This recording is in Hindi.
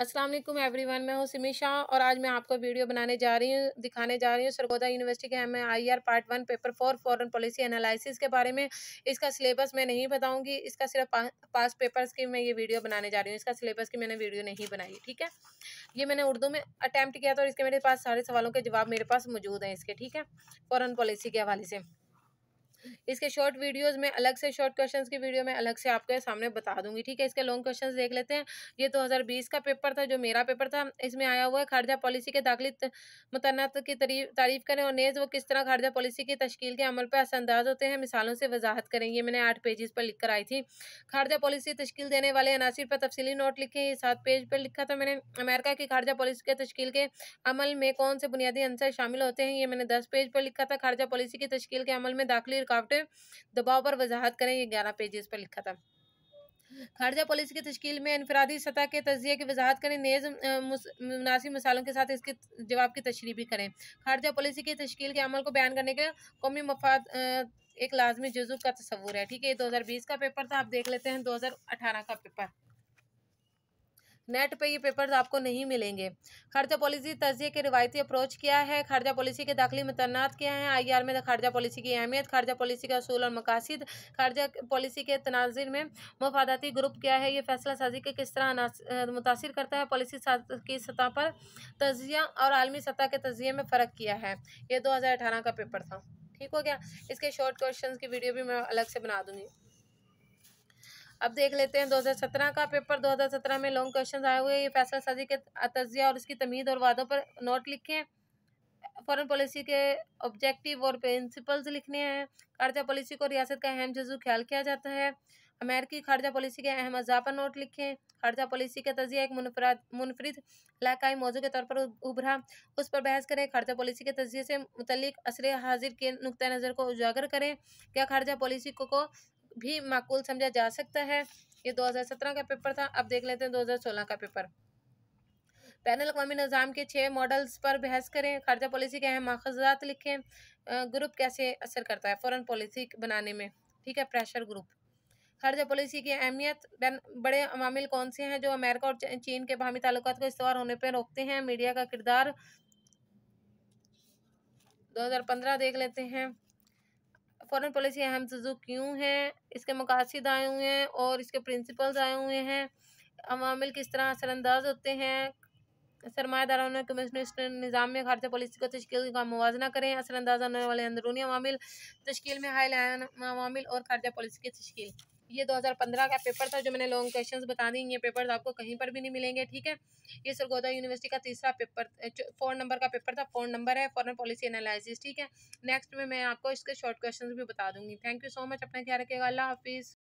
अस्सलाम वालेकुम एवरीवन मैं हूँ सिमी शाह और आज मैं आपको वीडियो बनाने जा रही हूँ दिखाने जा रही हूँ सरगोदा यूनिवर्सिटी के M I R part one paper four foreign policy analysis के बारे में इसका सिलेबस मैं नहीं बताऊँगी इसका सिर्फ पा, पास पेपर्स की मैं ये वीडियो बनाने जा रही हूँ इसका सिलेबस की मैंने वीडियो नहीं बनाई ठीक है ये मैंने उर्दू में अटैम्प्ट किया था और इसके मेरे पास सारे सवालों के जवाब मेरे पास मौजूद हैं इसके ठीक है फॉरन पॉलिसी के हवाले से इसके शॉर्ट वीडियोज़ में अलग से शॉर्ट क्वेश्चन की वीडियो में अलग से आपके सामने बता दूंगी ठीक है इसके लॉन्ग क्वेश्चन देख लेते हैं ये दो तो का पेपर था जो मेरा पेपर था इसमें आया हुआ है खारजा पॉलिसी के दाखिल मुतनात की तारीफ करें और नेज वो किस तरह खारजा पॉलिसी की तश्कील के अमल पर असरअंदाज होते हैं मिसालों से वजाहत करें ये मैंने आठ पेजेस पर लिख कर आई थी खारजा पॉलिसी तश्कील देने वाले अनासर पर तफसली नोट लिखे ये सात पेज पर लिखा था मैंने अमेरिका की खारजा पॉलिसी के तश्कील के अमल में कौन से बुनियादी अंसर शामिल होते हैं ये मैंने दस पेज पर लिखा था खारजा पॉलिसी की तश्कील के अमल में दाखिली रुकावटें दबाव पर वजाहत करें यह ग्यारह पेजेस पर लिखा था खारजा पुलिस की तश्कील में इनफरादी सतह के तजिए की वजाहत करें नेज मुनासिब मसालों के साथ इसके जवाब की तशरी भी करें खारजा पुलिस की तश्कील के अमल को बयान करने के कौमी मफाद एक लाजमी जजू का तस्वूर है ठीक है ये 2020 का पेपर था आप देख लेते हैं 2018 का पेपर नेट पे ये पेपर्स आपको नहीं मिलेंगे खर्चा पॉलिसी तजिए के रिवायती अप्रोच किया है खर्चा पॉलिसी के दाखिले में तैनात किया है आई आर में खर्चा पॉलिसी की अहमियत खर्चा पॉलिसी का असूल और मकासद खर्जा पॉलिसी के तनाजिर में मफादती ग्रुप क्या है ये फैसला साजी के किस तरह मुतासर करता है पॉलिसी की सतह पर तजिया और आलमी सतह के तजिए में फ़र्क किया है ये दो हज़ार अठारह का पेपर था ठीक हो गया इसके शॉर्ट क्वेश्चन की वीडियो भी मैं अलग से बना दूँगी अब देख लेते हैं 2017 का पेपर 2017 में लॉन्ग क्वेश्चन आए हुए हैं ये फैसला साजी के तजिया और उसकी तमीद और वादों पर नोट लिखे हैं फॉरेन पॉलिसी के ऑब्जेक्टिव और प्रिंसिपल्स लिखने हैं खारजा पॉलिसी को रियासत का अहम जजू ख्याल किया जाता है अमेरिकी खारजा पॉलिसी के अहम अज्जा पर नोट लिखें खारजा पॉलिसी का तजिया एक मुनफरद मुनफरद इलाकाई मौजू के तौर पर उभरा उस पर बहस करें खारजा पॉलिसी के तजिए से मुतलिक असर हाजिर के नुक़ नज़र को उजागर करें या खारजा पॉलिसी को, को भी माकूल समझा जा सकता है ये 2017 का पेपर था अब देख लेते हैं 2016 का पेपर बैन अवी निज़ाम के छः मॉडल्स पर बहस करें खारजा पॉलिसी के अहम माखजात लिखें ग्रुप कैसे असर करता है फ़ौरन पॉलिसी बनाने में ठीक है प्रेशर ग्रुप खारजा पॉलिसी की अहमियत बड़े अवामिल कौन से हैं जो अमेरिका और चीन के बाहमी तल्लु को इस्तेवाल होने पर रोकते हैं मीडिया का किरदार 2015 देख लेते हैं फ़ॉरन पॉलिसी अहम जजु क्यों है इसके मकासद आए हुए हैं और इसके प्रिंसिपल्स आए हुए हैं अवामिल किस तरह असरानंदाज होते हैं सरमादारों ने कमिश्नर निज़ाम में खारजा पॉलिसी को तश्ल का मुवजना करें असरानंदाज होने वाले अंदरूनी अवामिल तश्ल में हाई अवामिल और खारजा पॉलिसी की तश्ल ये 2015 का पेपर था जो मैंने लॉन्ग क्वेश्चन बता दी ये पेपर तो आपको कहीं पर भी नहीं मिलेंगे ठीक है ये सरगोदा यूनिवर्सिटी का तीसरा पेपर फोन नंबर का पेपर था फोन नंबर है फॉरन पॉलिसी एनालिसिस ठीक है नेक्स्ट में मैं आपको इसके शॉर्ट क्वेश्चन भी बता दूंगी थैंक यू सो मच अपना ख्याल रखेगा अल्लाह हाफिज़